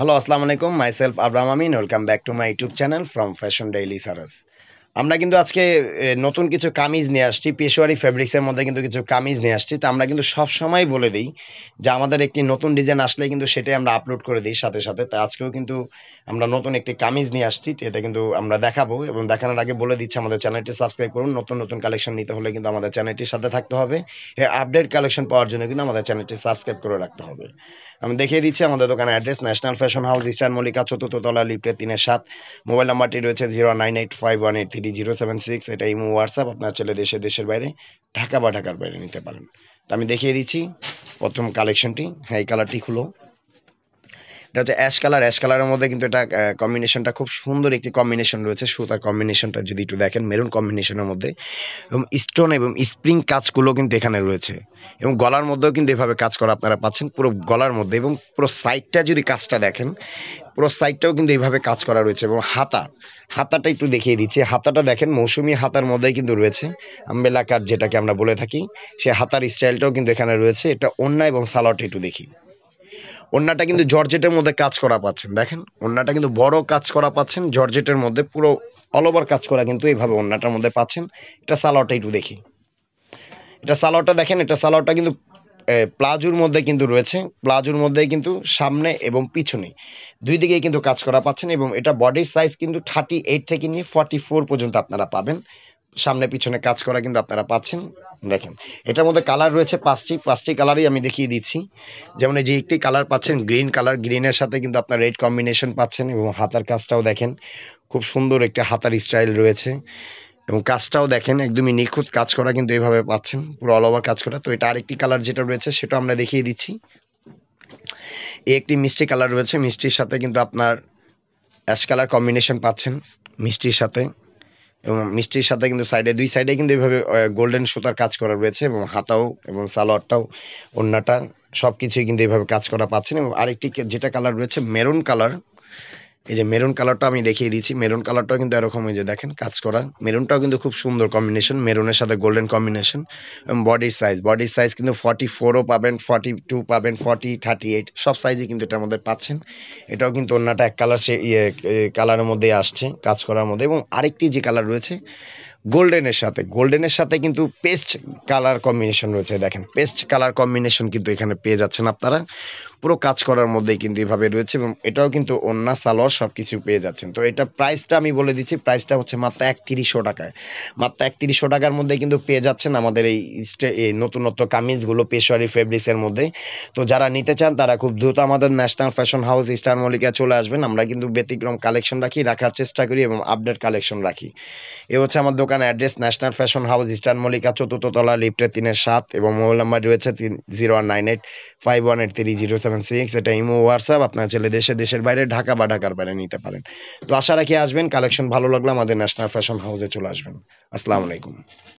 hello আসসালামু আলাইকুম myself Abraham Amin welcome back to my YouTube channel from fashion daily saris আমরা কিন্তু আজকে নতুন কিছু কামিজ নিয়ে আসছি পেশোয়ারি ফ্যাব্রিক্সের মধ্যে কিন্তু কিছু কামিজ নিয়ে আসছি তো আমরা কিন্তু সব সময় বলে দিই যে আমাদের একটি নতুন ডিজাইন আসলে কিন্তু সেটাই আমরা আপলোড করে দিই সাথে সাথে তা আজকেও কিন্তু আমরা নতুন একটি কামিজ নিয়ে আসছি এটা কিন্তু আমরা দেখাবো এবং দেখানোর আগে বলে দিচ্ছি আমাদের চ্যানেলটি সাবস্ক্রাইব করুন নতুন নতুন কালেকশন নিতে হলে কিন্তু আমাদের চ্যানেলটির সাথে থাকতে হবে আপডেট কালেকশন পাওয়ার জন্য কিন্তু আমাদের চ্যানেলটি সাবস্ক্রাইব করে রাখতে হবে আমি দেখিয়ে দিচ্ছি আমাদের দোকানের address national fashion house eastern Mallika চতুর্থতলা লিপ্টে তিনের সাত মোবাইল নাম্বারটি রয়েছে zero nine eight five one eight three ID zero seven six এটা ইমো হোয়াটসঅ্যাপ আপনার ছেলে দেশে দেশের বাইরে ঢাকা বা ঢাকার বাইরে নিতে পারেন তো আমি দেখিয়ে দিচ্ছি প্রথম কালেকশনটি হ্যাঁ এই কালারটি হলো এটা হচ্ছে অ্যাশ কালার অ্যাশ কালারের মধ্যে কিন্তু এটা কম্বিনেশনটা খুব সুন্দর একটি কম্বিনেশন রয়েছে সুতার কম্বিনেশনটা যদি একটু দেখেন মেরুন কম্বিনেশনের মধ্যে এবং স্টোন এবং স্প্রিং কাজগুলো কিন্তু এখানে রয়েছে এবং গলার মধ্যেও কিন্তু এভাবে কাজ করা আপনারা পাচ্ছেন পুরো গলার মধ্যে এবং পুরো সাইডটা যদি কাজটা দেখেন পুরো সাইডটাও কিন্তু এইভাবে কাজ করা রয়েছে এবং হাতা হাতাটা একটু দেখিয়ে দিচ্ছি হাতাটা দেখেন মৌসুমি হাতার মধ্যেই কিন্তু রয়েছে আম্বেলাকার যেটাকে আমরা বলে থাকি সে হাতার স্টাইলটাও কিন্তু এখানে রয়েছে এটা অন্য এবং সালোয়ারটা একটু দেখি ওড়নাটা কিন্তু জর্জেটের মধ্যে কাজ করা পাচ্ছেন দেখেন ওড়নাটা কিন্তু বড় কাজ করা পাচ্ছেন জর্জেটের মধ্যে পুরো অল ওভার কাজ করা কিন্তু এইভাবে ওড়নাটার মধ্যে পাচ্ছেন এটা সালোয়ারটা একটু দেখি এটা সালোয়ারটা দেখেন এটা সালোয়ারটা কিন্তু প্লাজুর মধ্যে কিন্তু রয়েছে প্লাজুর মধ্যে কিন্তু সামনে এবং পিছনে দুই দিকেই কিন্তু কাজ করা পাচ্ছেন এবং এটা বডির সাইজ কিন্তু থার্টি এইট থেকে নিয়ে ফর্টি ফোর পর্যন্ত আপনারা পাবেন সামনে পিছনে কাজ করা কিন্তু আপনারা পাচ্ছেন দেখেন এটার মধ্যে কালার রয়েছে পাঁচটি পাঁচটি কালারই আমি দেখিয়ে দিচ্ছি যেমন এই যে একটি কালার পাচ্ছেন গ্রিন কালার গ্রিনের সাথে কিন্তু আপনার রেড কম্বিনেশন পাচ্ছেন এবং হাতার কাজটাও দেখেন খুব সুন্দর একটা হাতার স্টাইল রয়েছে এবং কাজটাও দেখেন একদমই নিখুঁত কাজ করা কিন্তু এইভাবে পাচ্ছেন পুরো অল ওভার কাজ করা তো এটা আরেকটি কালার যেটা রয়েছে সেটা আমরা দেখিয়ে দিচ্ছি এই একটি মিষ্টি কালার রয়েছে মিষ্টির সাথে কিন্তু আপনার অ্যাশ কালার কম্বিনেশন পাচ্ছেন মিষ্টির সাথে এবং মিষ্টির সাথে কিন্তু সাইডে দুই সাইডে কিন্তু এইভাবে গোল্ডেন সুতার কাজ করা রয়েছে এবং হাতাও এবং সালোয়ারটাও ওড়নাটা সব কিছুই কিন্তু এইভাবে কাজ করা পাচ্ছেন এবং আরেকটি যেটা কালার রয়েছে মেরুন কালার এই যে মেরুন কালারটা আমি দেখিয়ে দিচ্ছি মেরুন কালারটাও কিন্তু এরকম এই যে দেখেন কাজ করা মেরুনটাও কিন্তু খুব সুন্দর কম্বিনেশন মেরুনের সাথে গোল্ডেন কম্বিনেশন বডির সাইজ বডির সাইজ কিন্তু ফর্টি ফোরও পাবেন ফর্টি টু পাবেন ফর্টি থার্টি এইট সব সাইজই কিন্তু এটার মধ্যে পাচ্ছেন এটাও কিন্তু অন্যটা এক কালার সে ইয়ে কালারের মধ্যে আসছে কাজ করার মধ্যে এবং আরেকটি যে কালার রয়েছে গোল্ডেনের সাথে গোল্ডেনের সাথে কিন্তু পেস্ট কালার কম্বিনেশন রয়েছে দেখেন পেস্ট কালার কম্বিনেশন কিন্তু এখানে পেয়ে যাচ্ছেন আপনারা পুরো কাজ করার মধ্যেই কিন্তু এভাবে রয়েছে এবং এটাও কিন্তু অন্যা সালোয়ার সব কিছু পেয়ে যাচ্ছেন তো এটা প্রাইসটা আমি বলে দিচ্ছি প্রাইসটা হচ্ছে মাত্র একত্রিশশো টাকায় মাত্র একত্রিশশো টাকার মধ্যে কিন্তু পেয়ে যাচ্ছেন আমাদের এই এই নতুনত্ব কামিজগুলো পেশোয়ারি ফেব্রিক্সের মধ্যে তো যারা নিতে চান তারা খুব দ্রুত আমাদের national fashion house eastern Mallika চলে আসবেন আমরা কিন্তু ব্যতিক্রম কালেকশন রাখি রাখার চেষ্টা করি এবং আপডেট কালেকশন রাখি এ হচ্ছে আমার দোকান address national fashion house eastern Mallika চতুর্থ তলা লিফটে তিনের সাত এবং মোবাইল নাম্বার রয়েছে তিন zero one nine eight five one eight three zero seven six এটা ইমো হোয়াটসঅ্যাপ আপনার ছেলে দেশে দেশের বাইরে ঢাকা বা ঢাকার বাইরে নিতে পারেন তো আশা রাখি আসবেন কালেকশন ভালো লাগলে আমাদের ন্যাশনাল ফ্যাশন হাউসে চলে আসবেন আসসালামু আলাইকুম